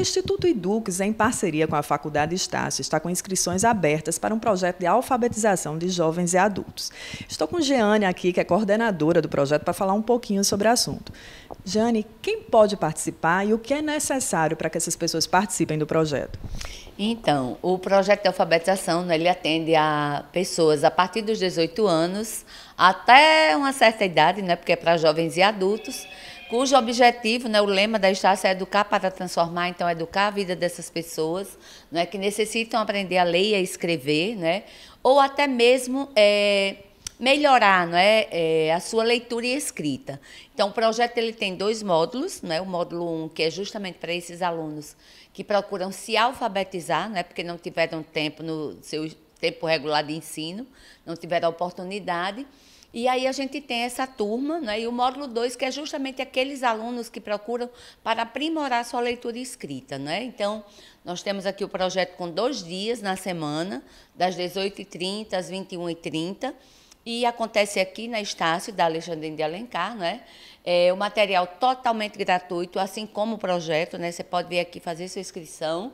O Instituto Eduques, em parceria com a Faculdade Estácio, está com inscrições abertas para um projeto de alfabetização de jovens e adultos. Estou com Jeane aqui, que é coordenadora do projeto, para falar um pouquinho sobre o assunto. Jeane, quem pode participar e o que é necessário para que essas pessoas participem do projeto? Então, o projeto de alfabetização né, ele atende a pessoas a partir dos 18 anos até uma certa idade, né, porque é para jovens e adultos, cujo objetivo, né, o lema da Estácia é educar para transformar, então educar a vida dessas pessoas, né, que necessitam aprender a ler e a escrever, né, ou até mesmo é, melhorar não é, é a sua leitura e escrita. Então, o projeto ele tem dois módulos, né, o módulo 1, um, que é justamente para esses alunos que procuram se alfabetizar, é porque não tiveram tempo no seu tempo regular de ensino, não tiveram oportunidade, e aí a gente tem essa turma, né? e o módulo 2, que é justamente aqueles alunos que procuram para aprimorar sua leitura escrita. Né? Então, nós temos aqui o projeto com dois dias na semana, das 18h30 às 21h30, e acontece aqui na Estácio, da Alexandre de Alencar, né? É, o material totalmente gratuito, assim como o projeto, né? Você pode vir aqui fazer sua inscrição.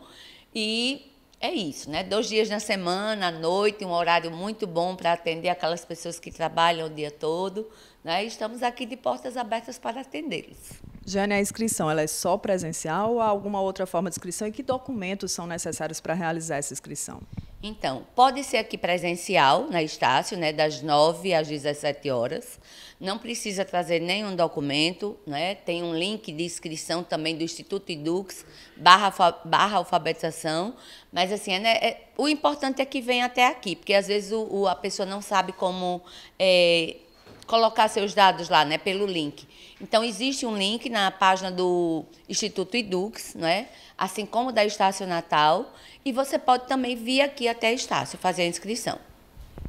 E é isso, né? Dois dias na semana, à noite, um horário muito bom para atender aquelas pessoas que trabalham o dia todo. Né? E estamos aqui de portas abertas para atendê-los. Jane, a inscrição ela é só presencial ou há alguma outra forma de inscrição? E que documentos são necessários para realizar essa inscrição? Então, pode ser aqui presencial, na Estácio, né, das 9 às 17 horas. Não precisa trazer nenhum documento, né? Tem um link de inscrição também do Instituto Edux barra, barra alfabetização. Mas, assim, é, né, é, o importante é que venha até aqui, porque às vezes o, o, a pessoa não sabe como é, colocar seus dados lá, né, pelo link. Então existe um link na página do Instituto Edux, né, assim como da Estácio Natal, e você pode também vir aqui até Estácio fazer a inscrição.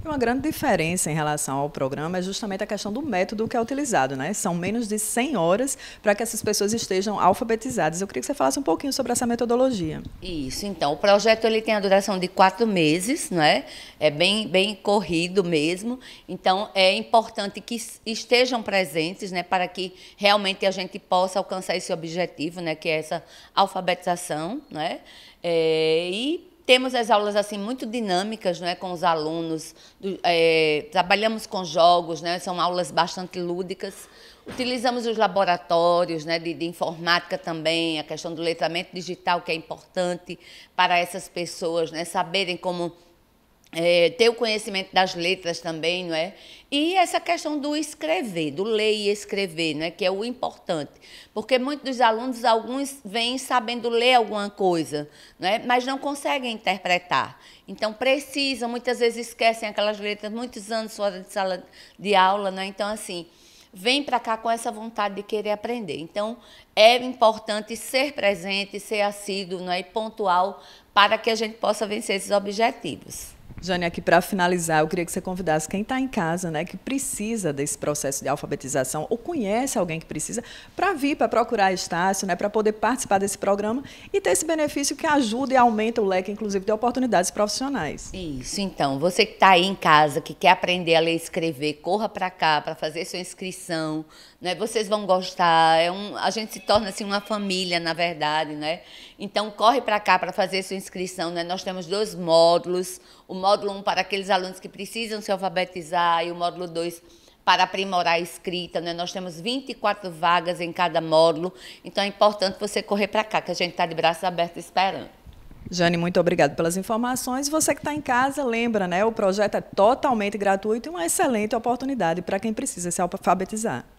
Uma grande diferença em relação ao programa é justamente a questão do método que é utilizado, né? São menos de 100 horas para que essas pessoas estejam alfabetizadas. Eu queria que você falasse um pouquinho sobre essa metodologia. Isso, então, o projeto ele tem a duração de quatro meses, não é? É bem, bem corrido mesmo. Então, é importante que estejam presentes, né? Para que realmente a gente possa alcançar esse objetivo, né? Que é essa alfabetização, né? É, e temos as aulas assim muito dinâmicas, não é, com os alunos. Do, é, trabalhamos com jogos, né? São aulas bastante lúdicas. Utilizamos os laboratórios né, de, de, informática também, a questão do letramento digital, que é importante para essas pessoas né, saberem como é, ter o conhecimento das letras também, não é? E essa questão do escrever, do ler e escrever, né, que é o importante. Porque muitos dos alunos, alguns vêm sabendo ler alguma coisa, né, mas não conseguem interpretar. Então precisam, muitas vezes esquecem aquelas letras, muitos anos fora de sala de aula, né? Então assim, vem para cá com essa vontade de querer aprender. Então é importante ser presente, ser assíduo, né, e pontual para que a gente possa vencer esses objetivos. Jane, aqui para finalizar, eu queria que você convidasse quem está em casa, né, que precisa desse processo de alfabetização ou conhece alguém que precisa, para vir, para procurar Estácio, né, para poder participar desse programa e ter esse benefício que ajuda e aumenta o leque, inclusive, de oportunidades profissionais. Isso, então, você que está aí em casa, que quer aprender a ler e escrever, corra para cá para fazer sua inscrição, né? Vocês vão gostar, é um, a gente se torna assim uma família, na verdade, né? Então, corre para cá para fazer sua inscrição, né? Nós temos dois módulos, o módulo módulo 1 para aqueles alunos que precisam se alfabetizar e o módulo 2 para aprimorar a escrita, né? Nós temos 24 vagas em cada módulo, então é importante você correr para cá, que a gente está de braços abertos esperando. Jane, muito obrigado pelas informações. Você que está em casa, lembra, né? O projeto é totalmente gratuito e uma excelente oportunidade para quem precisa se alfabetizar.